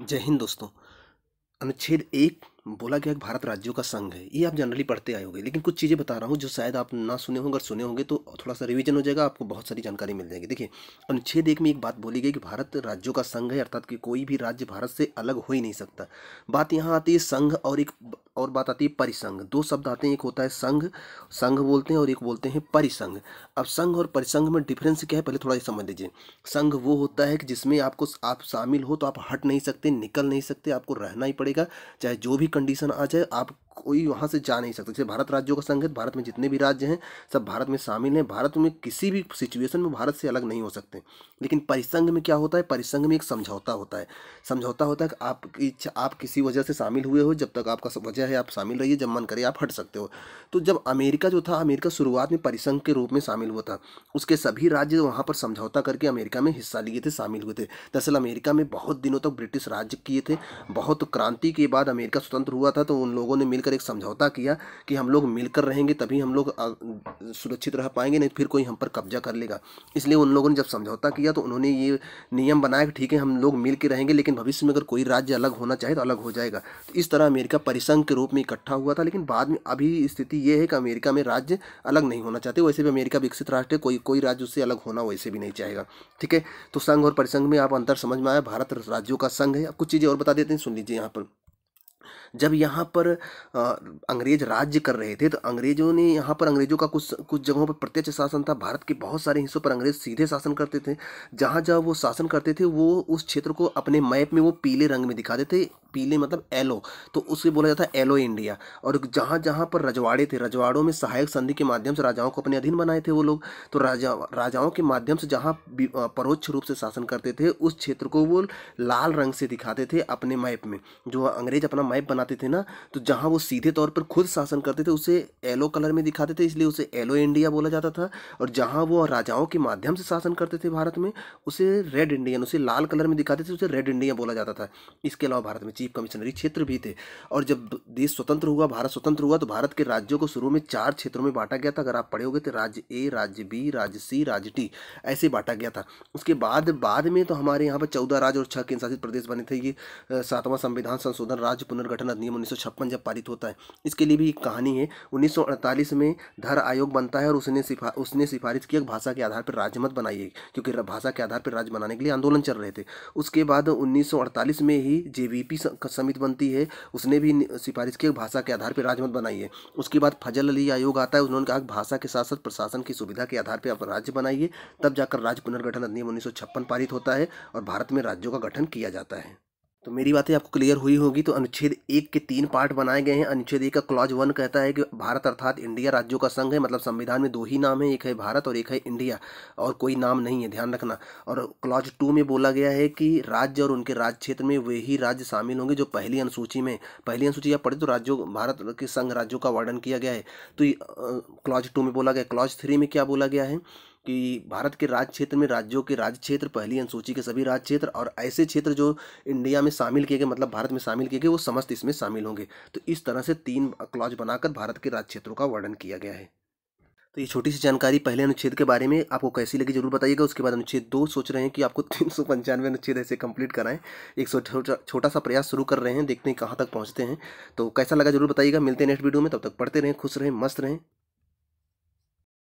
जय हिंद दोस्तों अनुच्छेद एक बोला गया भारत राज्यों का संघ है ये आप जनरली पढ़ते आए होंगे लेकिन कुछ चीज़ें बता रहा हूँ जो शायद आप ना सुने होंगे अगर सुने होंगे तो थोड़ा सा रिवीजन हो जाएगा आपको बहुत सारी जानकारी मिल जाएगी देखिए अनुच्छेद एक में एक बात बोली गई कि भारत राज्यों का संघ है अर्थात कि कोई भी राज्य भारत से अलग हो ही नहीं सकता बात यहाँ आती है संघ और एक और बात आती है परिसंघ दो शब्द आते हैं एक होता है संघ संघ बोलते हैं और एक बोलते हैं परिसंघ अब संघ और परिसंघ में डिफरेंस क्या है पहले थोड़ा समझ लीजिए संघ वो होता है कि जिसमें आपको आप शामिल हो तो आप हट नहीं सकते निकल नहीं सकते आपको रहना ही पड़ेगा चाहे जो भी कंडीशन आ जाए आप कोई वहाँ से जा नहीं सकता जैसे भारत राज्यों का संघ है भारत में जितने भी राज्य हैं सब भारत में शामिल हैं भारत में किसी भी सिचुएशन में भारत से अलग नहीं हो सकते लेकिन परिसंघ में क्या होता है परिसंघ में एक समझौता होता है समझौता होता है कि आप आप किसी वजह से शामिल हुए हो जब तक आपका वजह है आप शामिल रहिए जब मन करिए आप हट सकते हो तो जब अमेरिका जो था अमेरिका शुरुआत में परिसंघ के रूप में शामिल हुआ था उसके सभी राज्य वहाँ पर समझौता करके अमेरिका में हिस्सा लिए थे शामिल हुए थे दरअसल अमेरिका में बहुत दिनों तक ब्रिटिश राज्य किए थे बहुत क्रांति के बाद अमेरिका स्वतंत्र हुआ था तो उन लोगों ने मिल मिलकर एक समझौता किया कि हम लोग मिलकर रहेंगे तभी हम लोग सुरक्षित रह पाएंगे नहीं तो फिर कोई हम पर कब्जा कर लेगा इसलिए उन लोगों ने जब समझौता किया तो उन्होंने ये नियम बनाया कि ठीक है हम लोग मिल रहेंगे लेकिन भविष्य में अगर कोई राज्य अलग होना चाहे तो अलग हो जाएगा तो इस तरह अमेरिका परिसंघ के रूप में इकट्ठा हुआ था लेकिन बाद में अभी स्थिति ये है कि अमेरिका में राज्य अलग नहीं होना चाहते वैसे भी अमेरिका विकसित राष्ट्र है कोई कोई राज्य उससे अलग होना वैसे भी नहीं चाहेगा ठीक है तो संघ और परिसंघ में आप अंतर समझ में आया भारत राज्यों का संघ है अब कुछ चीज़ें और बता देते हैं सुन लीजिए यहाँ पर जब यहाँ पर अंग्रेज राज्य कर रहे थे तो अंग्रेजों ने यहाँ पर अंग्रेजों का कुछ कुछ जगहों पर प्रत्यक्ष शासन था भारत के बहुत सारे हिस्सों पर अंग्रेज सीधे शासन करते थे जहाँ जहाँ वो शासन करते थे वो उस क्षेत्र को अपने मैप में वो पीले रंग में दिखाते थे पीले मतलब एलो तो उसे बोला जाता है एलो इंडिया और जहाँ जहाँ पर रजवाड़े थे रजवाड़ों में सहायक संधि के माध्यम से राजाओं को अपने अधीन बनाए थे वो लोग तो राजा राजाओं के माध्यम से जहाँ परोक्ष रूप से शासन करते थे उस क्षेत्र को वो लाल रंग से दिखाते थे अपने मैप में जो अंग्रेज अपना मैप बना बनाते थे ना तो जहाँ वो सीधे तौर पर खुद शासन करते थे उसे येलो कलर में दिखाते थे इसलिए उसे येलो इंडिया बोला जाता था और जहाँ वो राजाओं के माध्यम से शासन करते थे भारत में उसे रेड इंडियन उसे लाल कलर में दिखाते थे उसे रेड इंडिया बोला जाता था इसके अलावा भारत में चीफ कमिश्नरी क्षेत्र भी थे और जब देश स्वतंत्र हुआ भारत स्वतंत्र हुआ तो भारत के राज्यों को शुरू में चार क्षेत्रों में बांटा गया था अगर आप पढ़े होगे तो राज्य ए राज्य बी राज्य सी राज्य टी ऐसे बांटा गया था उसके बाद बाद में तो हमारे यहाँ पर चौदह राज्य और छह केंद्र शासित प्रदेश बने थे ये सातवां संविधान संशोधन राज्य पुनर्गठन अदालत नियम उन्नीस जब पारित होता है इसके लिए भी एक कहानी है उन्नीस में धर आयोग बनता है और उसने सिफा उसने सिफारिश की भाषा के आधार पर राज्य मत बनाइए क्योंकि भाषा के आधार पर राज्य बनाने के लिए आंदोलन चल रहे थे उसके बाद उन्नीस में ही जेवीपी समिति बनती है उसने भी सिफारिश की भाषा के आधार पर राजमत बनाइए उसके बाद फजल अली आयोग आता है उन्होंने कहा भाषा के साथ साथ प्रशासन की सुविधा के आधार पर आप राज्य बनाइए तब जाकर राज्य पुनर्गठन अधिनियम उन्नीस पारित होता है और भारत में राज्यों का गठन किया जाता है तो मेरी बातें आपको क्लियर हुई होगी तो अनुच्छेद एक के तीन पार्ट बनाए गए हैं अनुच्छेद एक का क्लॉज वन कहता है कि भारत अर्थात इंडिया राज्यों का संघ है मतलब संविधान में दो ही नाम है एक है भारत और एक है इंडिया और कोई नाम नहीं है ध्यान रखना और क्लॉज टू में बोला गया है कि राज्य और उनके राज्य क्षेत्र में वे ही राज्य शामिल होंगे जो पहली अनुसूची में पहली अनुसूची आप पढ़े तो राज्यों भारत के संघ राज्यों का वर्णन किया गया है तो क्लॉज टू में बोला गया क्लॉज थ्री में क्या बोला गया है कि भारत के राज्य क्षेत्र में राज्यों के राज्य क्षेत्र पहली अनुसूची के सभी राज्य क्षेत्र और ऐसे क्षेत्र जो इंडिया में शामिल किए गए मतलब भारत में शामिल किए गए वो समस्त इसमें शामिल होंगे तो इस तरह से तीन क्लॉज बनाकर भारत के राज्य क्षेत्रों का वर्णन किया गया है तो ये छोटी सी जानकारी पहले अनुच्छेद के बारे में आपको कैसी लगी जरूर बताइएगा उसके बाद अनुच्छेद दो सोच रहे हैं कि आपको तीन सौ पंचानवे अनुच्छेद ऐसे कंप्लीट कराएं एक सौ छोटा सा प्रयास शुरू कर रहे हैं देखते हैं कहाँ तक पहुँचते हैं तो कैसा लगा जरूर बताइएगा मिलते हैं नेक्स्ट वीडियो में तब तक पढ़ते रहें खुश रहें मस्त रहें